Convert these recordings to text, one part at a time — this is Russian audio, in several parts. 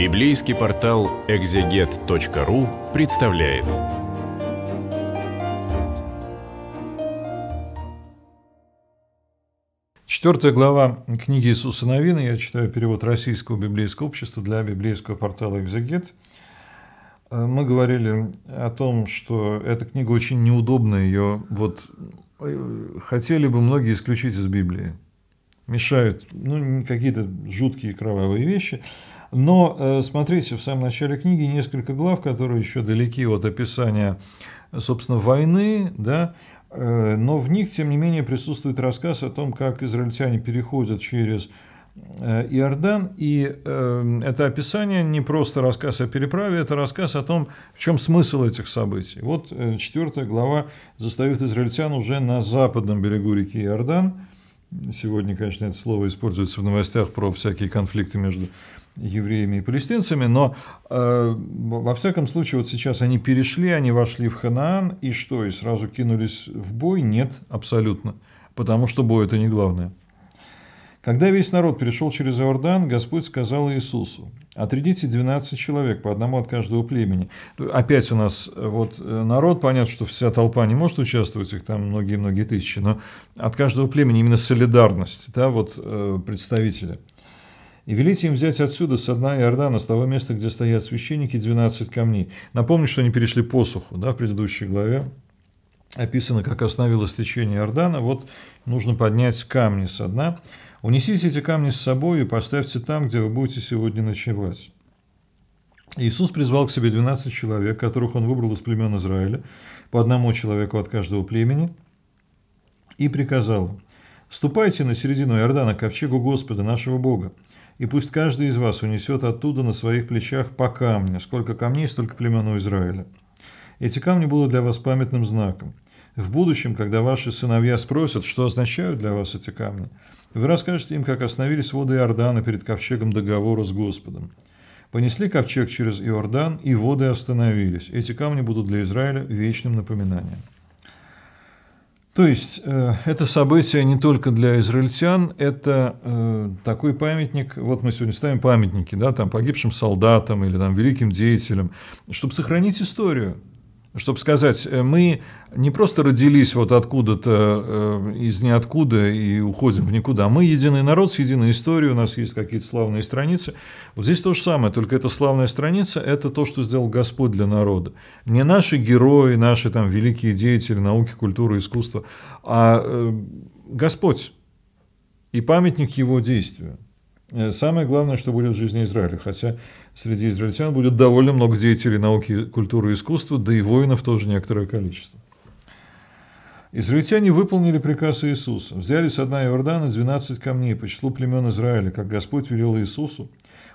Библейский портал экзегет.ру представляет. Четвертая глава книги Иисуса Новина, я читаю перевод Российского библейского общества для библейского портала «Экзегет». Мы говорили о том, что эта книга очень неудобна, ее вот э, хотели бы многие исключить из Библии. Мешают ну, какие-то жуткие кровавые вещи – но э, смотрите, в самом начале книги несколько глав, которые еще далеки от описания, собственно, войны, да, э, но в них, тем не менее, присутствует рассказ о том, как израильтяне переходят через э, Иордан, и это описание не просто рассказ о переправе, это рассказ о том, в чем смысл этих событий. Вот четвертая глава застает израильтян уже на западном берегу реки Иордан. Сегодня, конечно, это слово используется в новостях про всякие конфликты между евреями и палестинцами, но э, во всяком случае вот сейчас они перешли, они вошли в Ханаан, и что, и сразу кинулись в бой? Нет, абсолютно, потому что бой – это не главное. Когда весь народ перешел через Иордан, Господь сказал Иисусу, отрядите 12 человек, по одному от каждого племени. Ну, опять у нас э, вот э, народ, понятно, что вся толпа не может участвовать, их там многие-многие тысячи, но от каждого племени именно солидарность, да, вот э, представителя и велите им взять отсюда, с дна Иордана, с того места, где стоят священники, 12 камней. Напомню, что они перешли посуху, да, в предыдущей главе описано, как остановилось течение Иордана. Вот нужно поднять камни с дна. Унесите эти камни с собой и поставьте там, где вы будете сегодня ночевать. Иисус призвал к себе 12 человек, которых он выбрал из племен Израиля, по одному человеку от каждого племени, и приказал им, «Ступайте на середину Иордана ковчегу Господа, нашего Бога, и пусть каждый из вас унесет оттуда на своих плечах по камню, сколько камней, столько племен у Израиля. Эти камни будут для вас памятным знаком. В будущем, когда ваши сыновья спросят, что означают для вас эти камни, вы расскажете им, как остановились воды Иордана перед ковчегом договора с Господом. Понесли ковчег через Иордан, и воды остановились. Эти камни будут для Израиля вечным напоминанием. То есть э, это событие не только для израильтян, это э, такой памятник, вот мы сегодня ставим памятники, да, там погибшим солдатам или там великим деятелям, чтобы сохранить историю, чтобы сказать, э, мы не просто родились вот откуда-то э, из ниоткуда и уходим в никуда. Мы единый народ с единой историей, у нас есть какие-то славные страницы. Вот здесь то же самое, только эта славная страница – это то, что сделал Господь для народа. Не наши герои, наши там великие деятели науки, культуры, искусства, а э, Господь и памятник его действию. Э, самое главное, что будет в жизни Израиля, хотя среди израильтян будет довольно много деятелей науки, культуры и искусства, да и воинов тоже некоторое количество. Израильтяне выполнили приказ Иисуса, взяли с дна Иордана 12 камней по числу племен Израиля, как Господь велел Иисусу,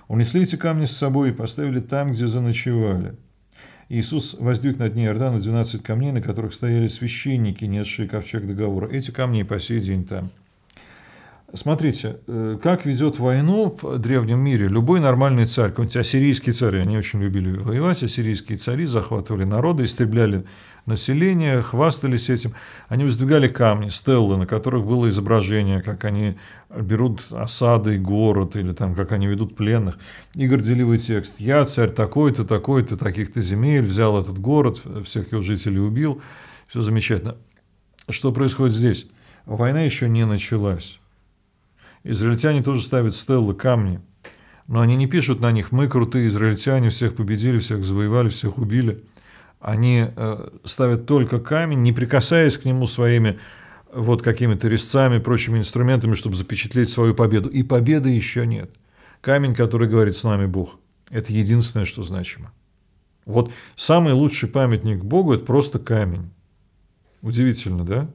унесли эти камни с собой и поставили там, где заночевали. Иисус воздвиг на дне Иордана 12 камней, на которых стояли священники, несшие ковчег договора. Эти камни и по сей день там – Смотрите, э, как ведет войну в древнем мире любой нормальный царь, какой-нибудь ассирийский царь, они очень любили воевать, ассирийские цари захватывали народы, истребляли население, хвастались этим. Они воздвигали камни, стеллы, на которых было изображение, как они берут осады город, или там, как они ведут пленных. И горделивый текст. «Я царь такой-то, такой-то, таких-то земель, взял этот город, всех его жителей убил». Все замечательно. Что происходит здесь? Война еще не началась Израильтяне тоже ставят стеллы, камни. Но они не пишут на них «мы крутые израильтяне, всех победили, всех завоевали, всех убили». Они э, ставят только камень, не прикасаясь к нему своими э, вот какими-то резцами, прочими инструментами, чтобы запечатлеть свою победу. И победы еще нет. Камень, который говорит с нами Бог, это единственное, что значимо. Вот самый лучший памятник Богу – это просто камень. Удивительно, да?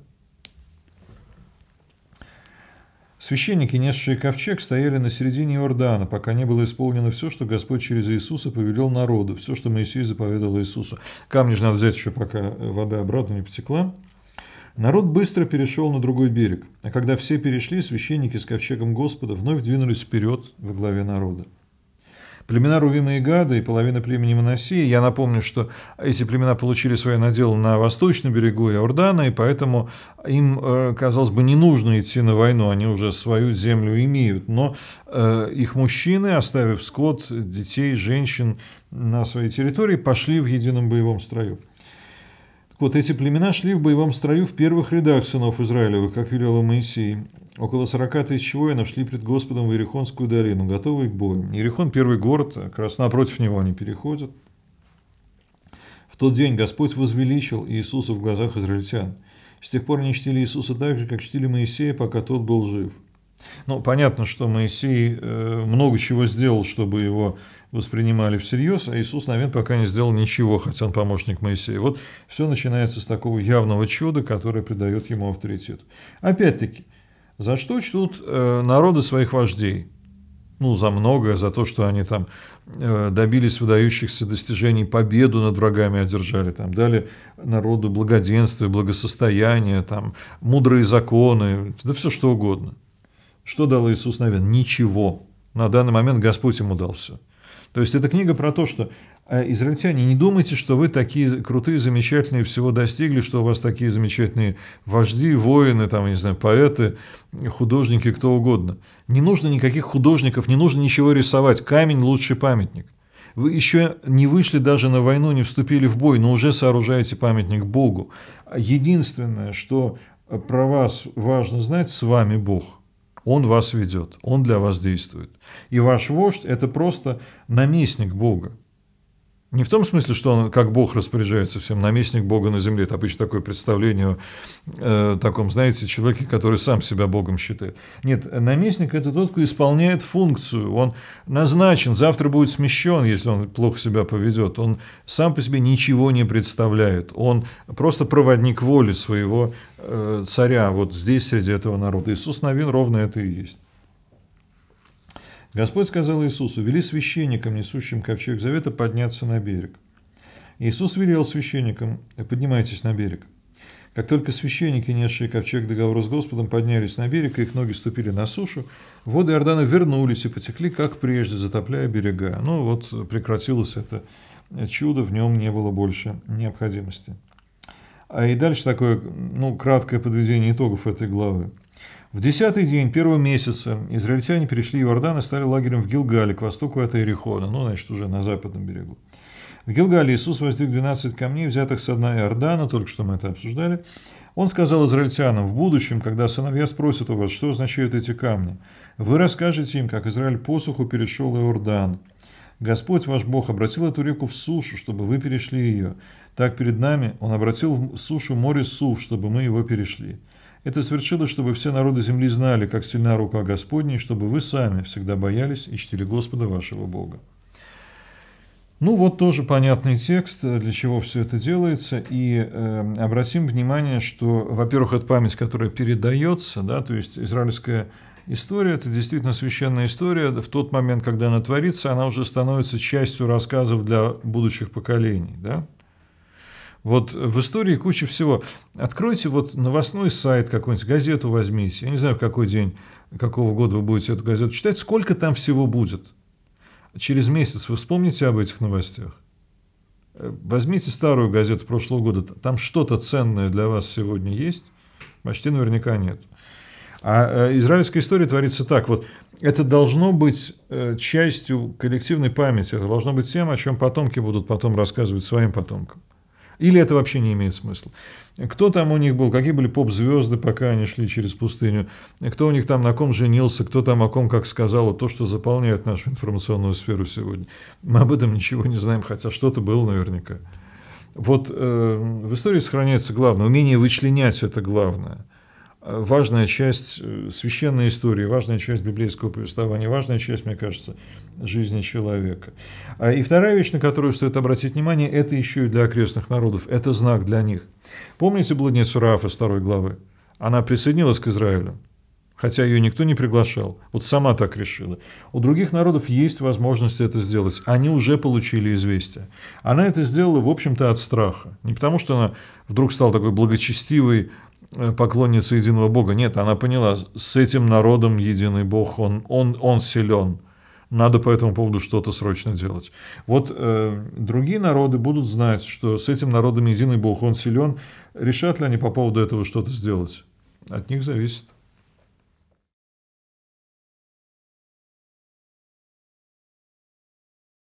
Священники, несшие ковчег, стояли на середине Иордана, пока не было исполнено все, что Господь через Иисуса повелел народу, все, что Моисей заповедал Иисусу. Камни же надо взять еще, пока вода обратно не потекла. Народ быстро перешел на другой берег, а когда все перешли, священники с ковчегом Господа вновь двинулись вперед во главе народа. Племена Рувима и Гада и половина племени Моносии, я напомню, что эти племена получили свои наделы на восточном берегу Иордана, и поэтому им, э, казалось бы, не нужно идти на войну, они уже свою землю имеют. Но э, их мужчины, оставив скот, детей, женщин на своей территории, пошли в едином боевом строю. Вот эти племена шли в боевом строю в первых рядах сынов Израилевых, как велел Моисей. Около 40 тысяч воинов шли пред Господом в Иерихонскую долину, готовые к бою. Иерихон – первый город, как раз напротив него они переходят. В тот день Господь возвеличил Иисуса в глазах израильтян. С тех пор они чтили Иисуса так же, как чтили Моисея, пока тот был жив. Ну, понятно, что Моисей э, много чего сделал, чтобы его воспринимали всерьез, а Иисус, наверное, пока не сделал ничего, хотя он помощник Моисея. Вот все начинается с такого явного чуда, которое придает ему авторитет. Опять-таки, за что чтут э, народы своих вождей? Ну, за многое, за то, что они там э, добились выдающихся достижений, победу над врагами одержали, там, дали народу благоденствие, благосостояние, там, мудрые законы, да все что угодно. Что дал Иисус Навин? Ничего. На данный момент Господь ему дал все. То есть эта книга про то, что а, израильтяне, не думайте, что вы такие крутые, замечательные всего достигли, что у вас такие замечательные вожди, воины, там, я не знаю, поэты, художники, кто угодно. Не нужно никаких художников, не нужно ничего рисовать. Камень – лучший памятник. Вы еще не вышли даже на войну, не вступили в бой, но уже сооружаете памятник Богу. А единственное, что а, про вас важно знать, с вами Бог – он вас ведет, Он для вас действует. И ваш вождь – это просто наместник Бога. Не в том смысле, что он как Бог распоряжается всем, наместник Бога на земле. Это обычно такое представление о э, таком, знаете, человеке, который сам себя Богом считает. Нет, наместник – это тот, кто исполняет функцию. Он назначен, завтра будет смещен, если он плохо себя поведет. Он сам по себе ничего не представляет. Он просто проводник воли своего э, царя вот здесь, среди этого народа. Иисус Новин ровно это и есть. Господь сказал Иисусу, вели священникам, несущим ковчег завета, подняться на берег. Иисус велел священникам, поднимайтесь на берег. Как только священники, несшие ковчег договора с Господом, поднялись на берег, и их ноги ступили на сушу, воды Иордана вернулись и потекли, как прежде, затопляя берега. Ну вот прекратилось это чудо, в нем не было больше необходимости. А и дальше такое, ну, краткое подведение итогов этой главы. В десятый день первого месяца израильтяне перешли Иордан и стали лагерем в Гилгале, к востоку от Иерихона, ну, значит, уже на западном берегу. В Гилгале Иисус воздвиг 12 камней, взятых с дна Иордана, только что мы это обсуждали. Он сказал израильтянам, в будущем, когда сыновья спросят у вас, что означают эти камни, вы расскажете им, как Израиль по суху перешел Иордан. Господь ваш Бог обратил эту реку в сушу, чтобы вы перешли ее. Так перед нами Он обратил в сушу море Сув, чтобы мы его перешли. Это совершилось, чтобы все народы земли знали, как сильна рука Господня, и чтобы вы сами всегда боялись и чтили Господа вашего Бога. Ну вот тоже понятный текст, для чего все это делается. И э, обратим внимание, что, во-первых, это память, которая передается, да, то есть израильская история, это действительно священная история. В тот момент, когда она творится, она уже становится частью рассказов для будущих поколений. Да? Вот в истории куча всего. Откройте вот новостной сайт какой-нибудь, газету возьмите. Я не знаю, в какой день, какого года вы будете эту газету читать. Сколько там всего будет? Через месяц вы вспомните об этих новостях. Э, возьмите старую газету прошлого года. Там что-то ценное для вас сегодня есть? Почти наверняка нет. А э, израильская история творится так. Вот это должно быть э, частью коллективной памяти. Это должно быть тем, о чем потомки будут потом рассказывать своим потомкам. Или это вообще не имеет смысла? Кто там у них был, какие были поп-звезды, пока они шли через пустыню, кто у них там на ком женился, кто там о ком, как сказала, то, что заполняет нашу информационную сферу сегодня. Мы об этом ничего не знаем, хотя что-то было наверняка. Вот э, в истории сохраняется главное, умение вычленять это главное – важная часть э, священной истории, важная часть библейского повествования, важная часть, мне кажется, жизни человека. А, и вторая вещь, на которую стоит обратить внимание, это еще и для окрестных народов, это знак для них. Помните блудницу Рафа второй главы? Она присоединилась к Израилю, хотя ее никто не приглашал. Вот сама так решила. У других народов есть возможность это сделать. Они уже получили известие. Она это сделала, в общем-то, от страха. Не потому, что она вдруг стала такой благочестивой, Э, поклонница единого Бога. Нет, она поняла, с этим народом единый Бог, он, он, он силен. Надо по этому поводу что-то срочно делать. Вот э, другие народы будут знать, что с этим народом единый Бог, он силен. Решат ли они по поводу этого что-то сделать? От них зависит.